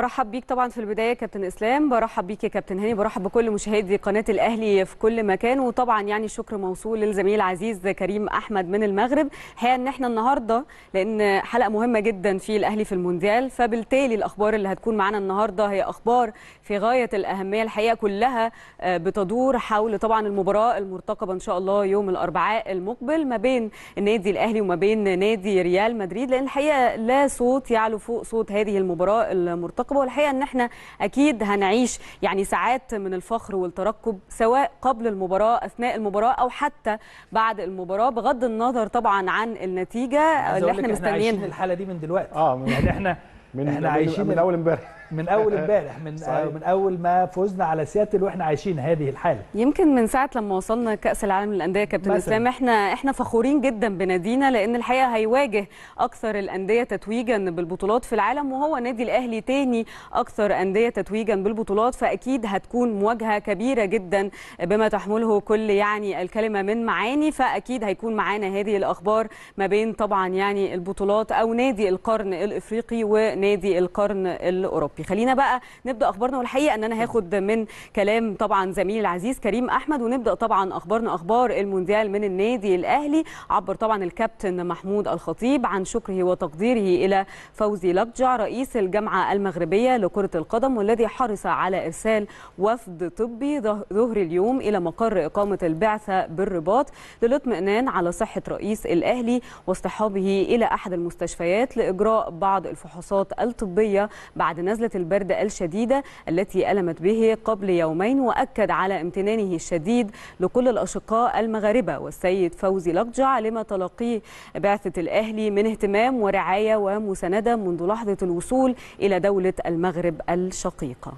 برحب بيك طبعا في البدايه كابتن اسلام برحب بيك يا كابتن هاني برحب بكل مشاهدي قناه الاهلي في كل مكان وطبعا يعني شكر موصول للزميل العزيز كريم احمد من المغرب الحقيقه ان احنا النهارده لان حلقه مهمه جدا في الاهلي في المونديال فبالتالي الاخبار اللي هتكون معانا النهارده هي اخبار في غايه الاهميه الحقيقه كلها آه، بتدور حول طبعا المباراه المرتقبه ان شاء الله يوم الاربعاء المقبل ما بين النادي الاهلي وما بين نادي ريال مدريد لان الحقيقه لا صوت يعلو فوق صوت هذه المباراه المرتقبه الترقب والحقيقه ان احنا اكيد هنعيش يعني ساعات من الفخر والترقب سواء قبل المباراه اثناء المباراه او حتى بعد المباراه بغض النظر طبعا عن النتيجه اللي احنا مستنيينها الحاله دي من دلوقتي اه يعني احنا من احنا عايشين من اول امبارح من اول آه، آه، امبارح من آه، صحيح. من اول ما فزنا على سياتل واحنا عايشين هذه الحاله يمكن من ساعه لما وصلنا كاس العالم للانديه كابتن اسلام احنا احنا فخورين جدا بنادينا لان الحقيقه هيواجه اكثر الانديه تتويجا بالبطولات في العالم وهو نادي الاهلي تاني اكثر انديه تتويجا بالبطولات فاكيد هتكون مواجهه كبيره جدا بما تحمله كل يعني الكلمه من معاني فاكيد هيكون معانا هذه الاخبار ما بين طبعا يعني البطولات او نادي القرن الافريقي ونادي القرن الاوروبي الصحفي خلينا بقى نبدا اخبارنا والحقيقه ان انا هاخد من كلام طبعا زميلي العزيز كريم احمد ونبدا طبعا اخبارنا اخبار المونديال من النادي الاهلي عبر طبعا الكابتن محمود الخطيب عن شكره وتقديره الى فوزي لقجع رئيس الجامعه المغربيه لكره القدم والذي حرص على ارسال وفد طبي ظهر اليوم الى مقر اقامه البعثه بالرباط للاطمئنان على صحه رئيس الاهلي واصطحابه الى احد المستشفيات لاجراء بعض الفحوصات الطبيه بعد نزله البرد الشديدة التي ألمت به قبل يومين وأكد على امتنانه الشديد لكل الأشقاء المغاربة والسيد فوزي لقجع لما تلقيه بعثة الأهلي من اهتمام ورعاية ومساندة منذ لحظة الوصول إلى دولة المغرب الشقيقة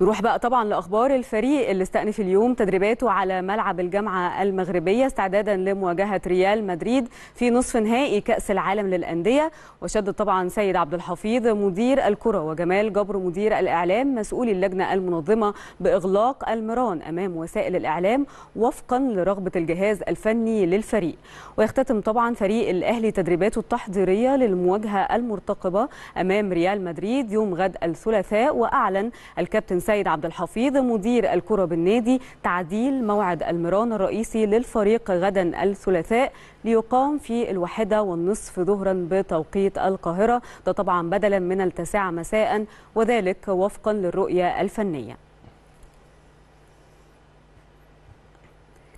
نروح بقى طبعا لاخبار الفريق اللي استأنف اليوم تدريباته على ملعب الجامعه المغربيه استعدادا لمواجهه ريال مدريد في نصف نهائي كاس العالم للانديه وشد طبعا سيد عبد الحفيظ مدير الكره وجمال جبر مدير الاعلام مسؤول اللجنه المنظمه باغلاق المران امام وسائل الاعلام وفقا لرغبه الجهاز الفني للفريق ويختتم طبعا فريق الاهلي تدريباته التحضيريه للمواجهه المرتقبه امام ريال مدريد يوم غد الثلاثاء واعلن الكابتن سيد عبد الحفيظ مدير الكرة بالنادي تعديل موعد المران الرئيسي للفريق غدا الثلاثاء ليقام في الواحدة والنصف ظهرا بتوقيت القاهرة ده طبعا بدلا من التاسعة مساء وذلك وفقا للرؤية الفنية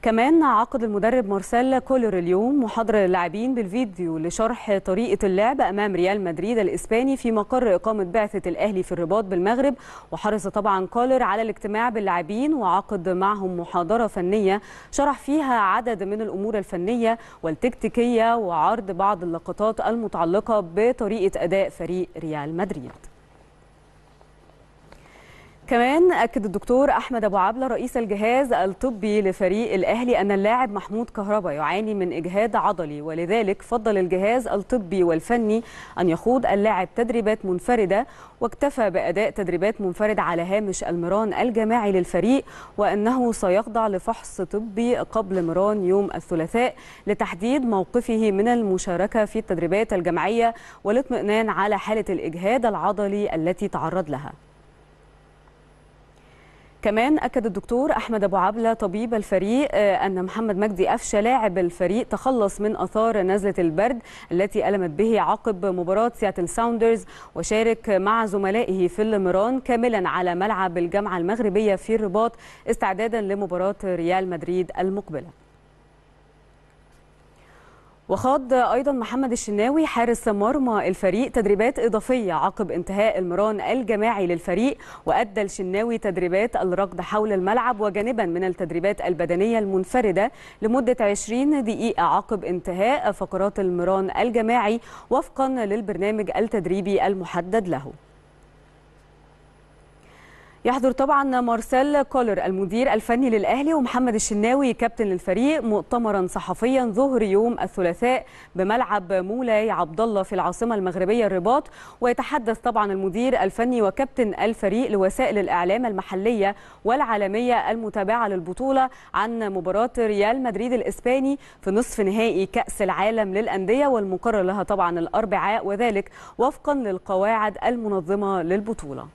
كمان عقد المدرب مارسيل كولر اليوم محاضرة للاعبين بالفيديو لشرح طريقة اللعب أمام ريال مدريد الإسباني في مقر إقامة بعثة الأهلي في الرباط بالمغرب وحرص طبعا كولر على الاجتماع باللاعبين وعقد معهم محاضرة فنية شرح فيها عدد من الأمور الفنية والتكتيكية وعرض بعض اللقطات المتعلقة بطريقة أداء فريق ريال مدريد كمان أكد الدكتور أحمد أبو عبلة رئيس الجهاز الطبي لفريق الأهلي أن اللاعب محمود كهربا يعاني من إجهاد عضلي ولذلك فضل الجهاز الطبي والفني أن يخوض اللاعب تدريبات منفردة واكتفى بأداء تدريبات منفردة على هامش المران الجماعي للفريق وأنه سيخضع لفحص طبي قبل مران يوم الثلاثاء لتحديد موقفه من المشاركة في التدريبات الجماعية والاطمئنان على حالة الإجهاد العضلي التي تعرض لها كمان أكد الدكتور أحمد أبو عبلة طبيب الفريق آه، أن محمد مجدي قفشه لاعب الفريق تخلص من أثار نزلة البرد التي ألمت به عقب مباراة سياتل ساوندرز وشارك مع زملائه في المران كاملا على ملعب الجامعة المغربية في الرباط استعدادا لمباراة ريال مدريد المقبلة وخاض أيضا محمد الشناوي حارس مرمى الفريق تدريبات إضافية عقب انتهاء المران الجماعي للفريق وأدى الشناوي تدريبات الركض حول الملعب وجانبا من التدريبات البدنية المنفردة لمدة 20 دقيقة عقب انتهاء فقرات المران الجماعي وفقا للبرنامج التدريبي المحدد له يحضر طبعا مارسيل كولر المدير الفني للأهلي ومحمد الشناوي كابتن للفريق مؤتمرا صحفيا ظهر يوم الثلاثاء بملعب مولاي عبد الله في العاصمة المغربية الرباط ويتحدث طبعا المدير الفني وكابتن الفريق لوسائل الإعلام المحلية والعالمية المتابعة للبطولة عن مباراة ريال مدريد الإسباني في نصف نهائي كأس العالم للأندية والمقرر لها طبعا الأربعاء وذلك وفقا للقواعد المنظمة للبطولة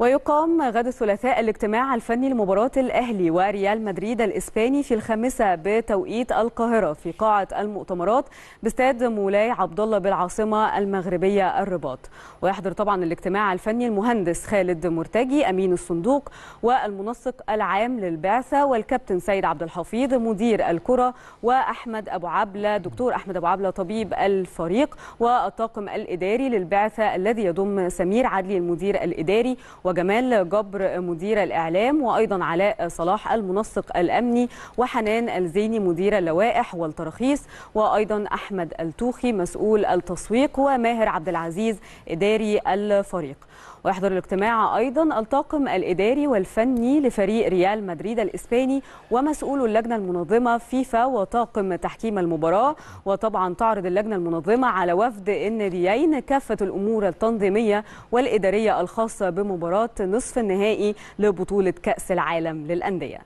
ويقام غد الثلاثاء الاجتماع الفني لمباراة الأهلي وريال مدريد الإسباني في الخامسة بتوقيت القاهرة في قاعة المؤتمرات باستاد مولاي عبد الله بالعاصمة المغربية الرباط ويحضر طبعا الاجتماع الفني المهندس خالد مرتجي أمين الصندوق والمنسق العام للبعثة والكابتن سيد عبد الحفيظ مدير الكرة وأحمد أبو عبلة دكتور أحمد أبو عبلة طبيب الفريق والطاقم الإداري للبعثة الذي يضم سمير عدلي المدير الإداري وجمال جبر مدير الإعلام وأيضا علاء صلاح المنسق الأمني وحنان الزيني مدير اللوائح والتراخيص وأيضا أحمد التوخي مسؤول التسويق وماهر عبد العزيز إداري الفريق ويحضر الاجتماع أيضا الطاقم الإداري والفني لفريق ريال مدريد الإسباني ومسؤول اللجنة المنظمة فيفا وطاقم تحكيم المباراة وطبعا تعرض اللجنة المنظمة على وفد الناديين كافة الأمور التنظيمية والإدارية الخاصة بمباراة نصف النهائي لبطولة كأس العالم للأندية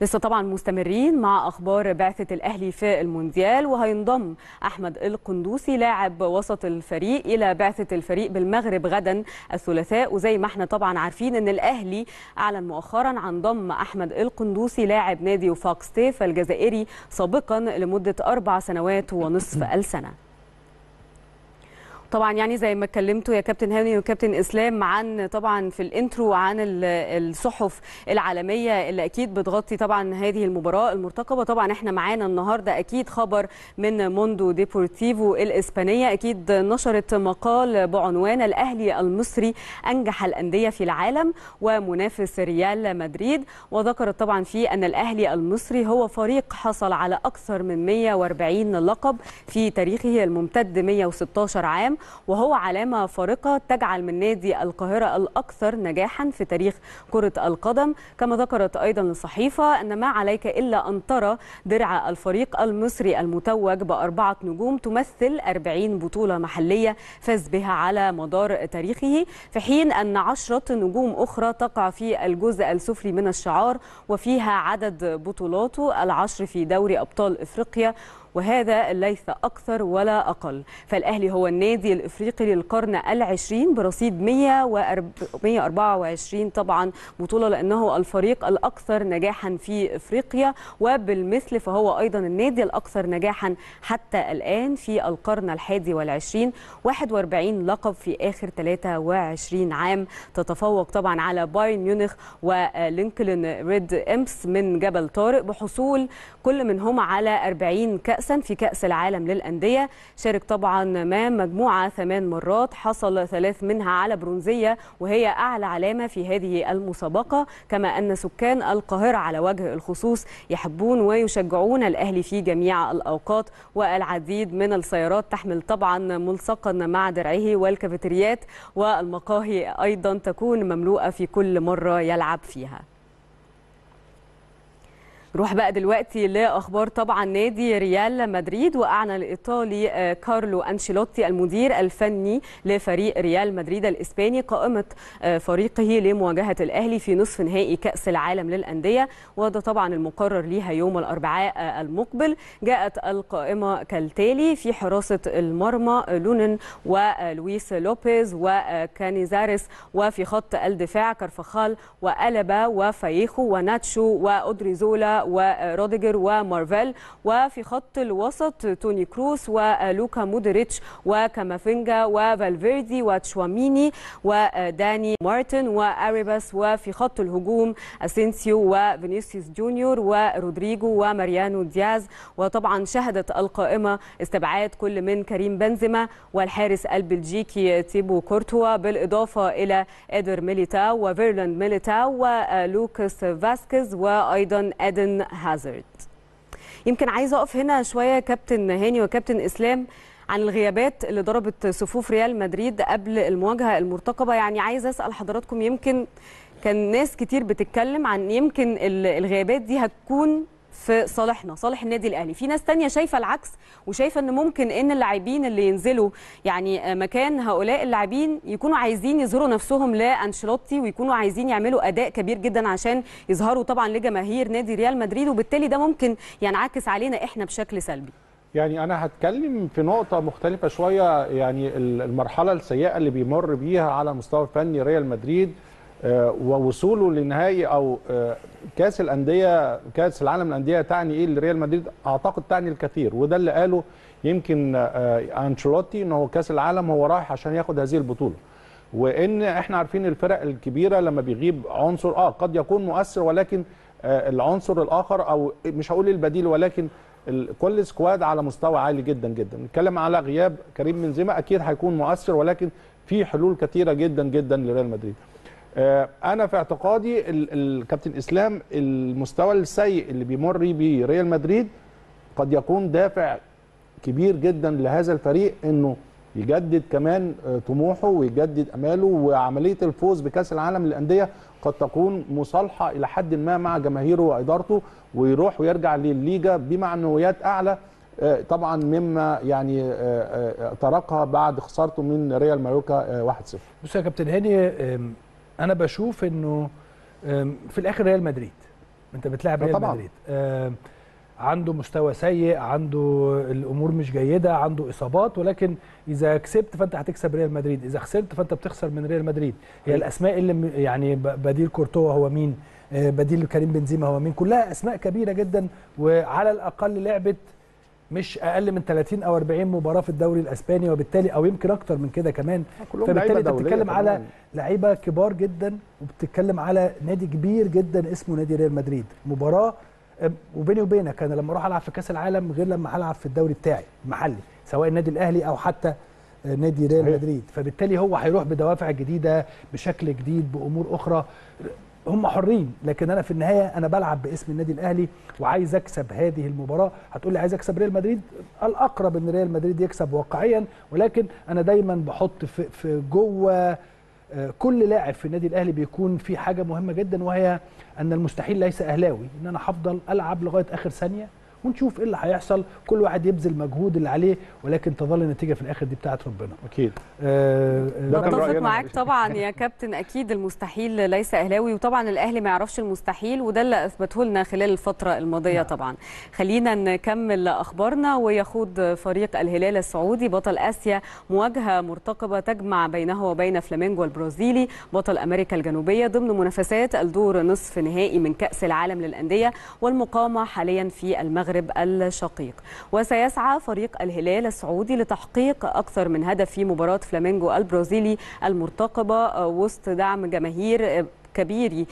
لسه طبعا مستمرين مع اخبار بعثه الاهلي في المونديال وهينضم احمد القندوسي لاعب وسط الفريق الى بعثه الفريق بالمغرب غدا الثلاثاء وزي ما احنا طبعا عارفين ان الاهلي اعلن مؤخرا عن ضم احمد القندوسي لاعب نادي وفاق ستيف الجزائري سابقا لمده اربع سنوات ونصف السنه طبعا يعني زي ما اتكلمتوا يا كابتن هاني وكابتن اسلام عن طبعا في الانترو عن الصحف العالميه اللي اكيد بتغطي طبعا هذه المباراه المرتقبه طبعا احنا معانا النهارده اكيد خبر من موندو ديبورتيفو الاسبانيه اكيد نشرت مقال بعنوان الاهلي المصري انجح الانديه في العالم ومنافس ريال مدريد وذكرت طبعا فيه ان الاهلي المصري هو فريق حصل على اكثر من 140 لقب في تاريخه الممتد 116 عام وهو علامة فارقة تجعل من نادي القاهرة الأكثر نجاحا في تاريخ كرة القدم كما ذكرت أيضا الصحيفة أن ما عليك إلا أن ترى درع الفريق المصري المتوج بأربعة نجوم تمثل 40 بطولة محلية فاز بها على مدار تاريخه في حين أن عشرة نجوم أخرى تقع في الجزء السفلي من الشعار وفيها عدد بطولاته العشر في دوري أبطال إفريقيا وهذا ليس أكثر ولا أقل فالأهلي هو النادي الإفريقي للقرن العشرين برصيد 124 طبعا بطولة لأنه الفريق الأكثر نجاحا في إفريقيا وبالمثل فهو أيضا النادي الأكثر نجاحا حتى الآن في القرن الحادي والعشرين 41 لقب في آخر 23 عام تتفوق طبعا على بايرن ميونخ ولينكلن ريد إمبس من جبل طارق بحصول كل منهم على 40 كأس كأسا في كأس العالم للأندية شارك طبعا ما مجموعة ثمان مرات حصل ثلاث منها على برونزية وهي أعلى علامة في هذه المسابقة كما أن سكان القاهرة على وجه الخصوص يحبون ويشجعون الأهلي في جميع الأوقات والعديد من السيارات تحمل طبعا ملصقا مع درعه والكافيتريات والمقاهي أيضا تكون مملوءة في كل مرة يلعب فيها نروح بقى دلوقتي لاخبار طبعا نادي ريال مدريد واعلن الايطالي آه، كارلو انشيلوتي المدير الفني لفريق ريال مدريد الاسباني قائمه آه، فريقه لمواجهه الاهلي في نصف نهائي كاس العالم للانديه وده طبعا المقرر ليها يوم الاربعاء آه، المقبل جاءت القائمه كالتالي في حراسه المرمى لونن ولويس لوبيز وكانيزاريس وفي خط الدفاع كارفخال والبا وفايخو وناتشو واودريزولا وروديجر ومارفيل وفي خط الوسط توني كروس ولوكا مودريتش وكامافينجا وفالفيردي وتشواميني وداني مارتن واريباس وفي خط الهجوم اسينسيو وفينيسيوس جونيور ورودريجو وماريانو دياز وطبعا شهدت القائمه استبعاد كل من كريم بنزيما والحارس البلجيكي تيبو كورتوا بالاضافه الى ادر ميليتاو وفيرلاند ميليتاو ولوكاس فاسكيز وايضا ادن من هازارد يمكن عايزه اقف هنا شويه كابتن هاني وكابتن اسلام عن الغيابات اللي ضربت صفوف ريال مدريد قبل المواجهه المرتقبه يعني عايز اسال حضراتكم يمكن كان ناس كتير بتتكلم عن يمكن الغيابات دي هتكون في صالحنا صالح النادي الاهلي في ناس تانية شايفه العكس وشايفه ان ممكن ان اللاعبين اللي ينزلوا يعني آه، مكان هؤلاء اللاعبين يكونوا عايزين يظهروا نفسهم لانشيلوتي ويكونوا عايزين يعملوا اداء كبير جدا عشان يظهروا طبعا لجماهير نادي ريال مدريد وبالتالي ده ممكن ينعكس علينا احنا بشكل سلبي يعني انا هتكلم في نقطه مختلفه شويه يعني المرحله السيئه اللي بيمر بيها على مستوى فني ريال مدريد آه، ووصوله للنهائي او آه، كاس الانديه كاس العالم الانديه تعني ايه لريال مدريد اعتقد تعني الكثير وده اللي قاله يمكن آه، انشيلوتي ان هو كاس العالم هو رايح عشان ياخد هذه البطوله وان احنا عارفين الفرق الكبيره لما بيغيب عنصر اه قد يكون مؤثر ولكن العنصر الاخر او مش هقول البديل ولكن كل سكواد على مستوى عالي جدا جدا نتكلم على غياب كريم بنزيما اكيد هيكون مؤثر ولكن في حلول كثيره جدا جدا لريال مدريد آه، انا في اعتقادي الكابتن اسلام المستوى السيء اللي بيمر بيه ريال مدريد قد يكون دافع كبير جدا لهذا الفريق انه يجدد كمان آه، طموحه ويجدد اماله وعمليه الفوز بكاس العالم للانديه قد تكون مصالحه الى حد ما مع جماهيره وادارته ويروح ويرجع للليجا بمعنويات اعلى آه، طبعا مما يعني تركها بعد خسارته من ريال مايوكا 1-0 بص يا كابتن هاني انا بشوف انه في الاخر ريال مدريد انت بتلعب آه، ريال طبعا. مدريد عنده مستوى سيء عنده الامور مش جيده عنده اصابات ولكن اذا كسبت فانت هتكسب ريال مدريد اذا خسرت فانت بتخسر من ريال مدريد هي طيب. الاسماء اللي يعني بديل كورتوا هو مين آه، بديل كريم بنزيما هو مين كلها اسماء كبيره جدا وعلى الاقل لعبه مش اقل من 30 او 40 مباراه في الدوري الاسباني وبالتالي او يمكن اكتر من كده كمان آه، فبالتالي انت بتتكلم على لعيبه كبار جدا وبتتكلم على نادي كبير جدا اسمه نادي ريال مدريد مباراه وبيني وبينك انا لما اروح العب في كاس العالم غير لما هلعب في الدوري بتاعي المحلي سواء النادي الاهلي او حتى نادي ريال مدريد فبالتالي هو هيروح بدوافع جديده بشكل جديد بامور اخرى هم حرين لكن انا في النهايه انا بلعب باسم النادي الاهلي وعايز اكسب هذه المباراه هتقول لي عايز اكسب ريال مدريد الاقرب ان ريال مدريد يكسب واقعيا ولكن انا دايما بحط في, في جوه آه، كل لاعب في النادي الاهلي بيكون في حاجه مهمه جدا وهي ان المستحيل ليس اهلاوي ان انا هفضل العب لغايه اخر ثانيه ونشوف ايه اللي هيحصل كل واحد يبذل مجهود اللي عليه ولكن تظل النتيجه في الاخر دي بتاعه ربنا اكيد آه بتفق آه، معاك طبعا يا كابتن اكيد المستحيل ليس اهلاوي وطبعا الاهلي ما يعرفش المستحيل وده اللي اثبته لنا خلال الفتره الماضيه نعم. طبعا خلينا نكمل اخبارنا ويخوض فريق الهلال السعودي بطل اسيا مواجهه مرتقبه تجمع بينه وبين فلامينجو البرازيلي بطل امريكا الجنوبيه ضمن منافسات الدور نصف نهائي من كاس العالم للانديه والمقامه حاليا في المغرب المغرب الشقيق وسيسعى فريق الهلال السعودي لتحقيق أكثر من هدف في مباراة فلامينجو البرازيلي المرتقبة وسط دعم جماهير كبير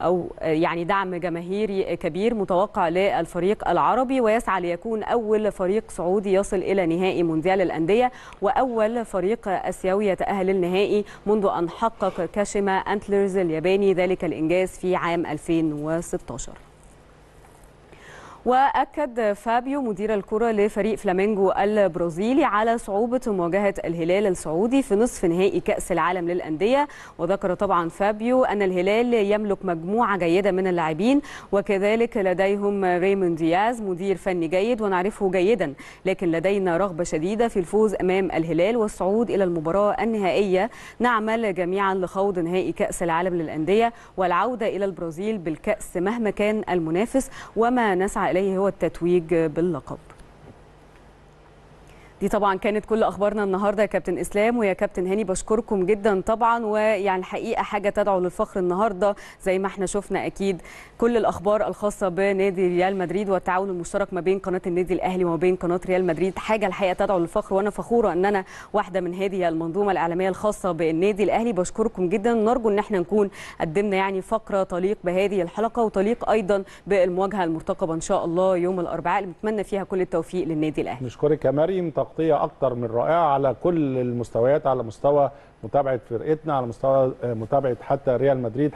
أو يعني دعم جماهيري كبير متوقع للفريق العربي ويسعى ليكون أول فريق سعودي يصل إلى نهائي مونديال الأندية وأول فريق آسيوي يتأهل للنهائي منذ أن حقق كاشيما أنتلرز الياباني ذلك الإنجاز في عام 2016 وأكد فابيو مدير الكرة لفريق فلامينجو البرازيلي على صعوبة مواجهة الهلال السعودي في نصف نهائي كأس العالم للأندية وذكر طبعا فابيو أن الهلال يملك مجموعة جيدة من اللاعبين وكذلك لديهم ريمون دياز مدير فني جيد ونعرفه جيدا لكن لدينا رغبة شديدة في الفوز أمام الهلال والصعود إلى المباراة النهائية نعمل جميعا لخوض نهائي كأس العالم للأندية والعودة إلى البرازيل بالكأس مهما كان المنافس وما نسعى عليه هو التتويج باللقب دي طبعا كانت كل اخبارنا النهارده يا كابتن اسلام ويا كابتن هاني بشكركم جدا طبعا ويعني الحقيقه حاجه تدعو للفخر النهارده زي ما احنا شفنا اكيد كل الاخبار الخاصه بنادي ريال مدريد والتعاون المشترك ما بين قناه النادي الاهلي وما بين قناه ريال مدريد حاجه الحقيقه تدعو للفخر وانا فخوره ان انا واحده من هذه المنظومه الاعلاميه الخاصه بالنادي الاهلي بشكركم جدا نرجو ان احنا نكون قدمنا يعني فقره تليق بهذه الحلقه وتليق ايضا بالمواجهه المرتقبه ان شاء الله يوم الاربعاء اللي بنتمنى فيها كل التوفيق للنادي الاهلي نشكرك يا مريم تغطيه اكتر من رائعه على كل المستويات على مستوى متابعه فرقتنا على مستوى آه، متابعه حتى ريال مدريد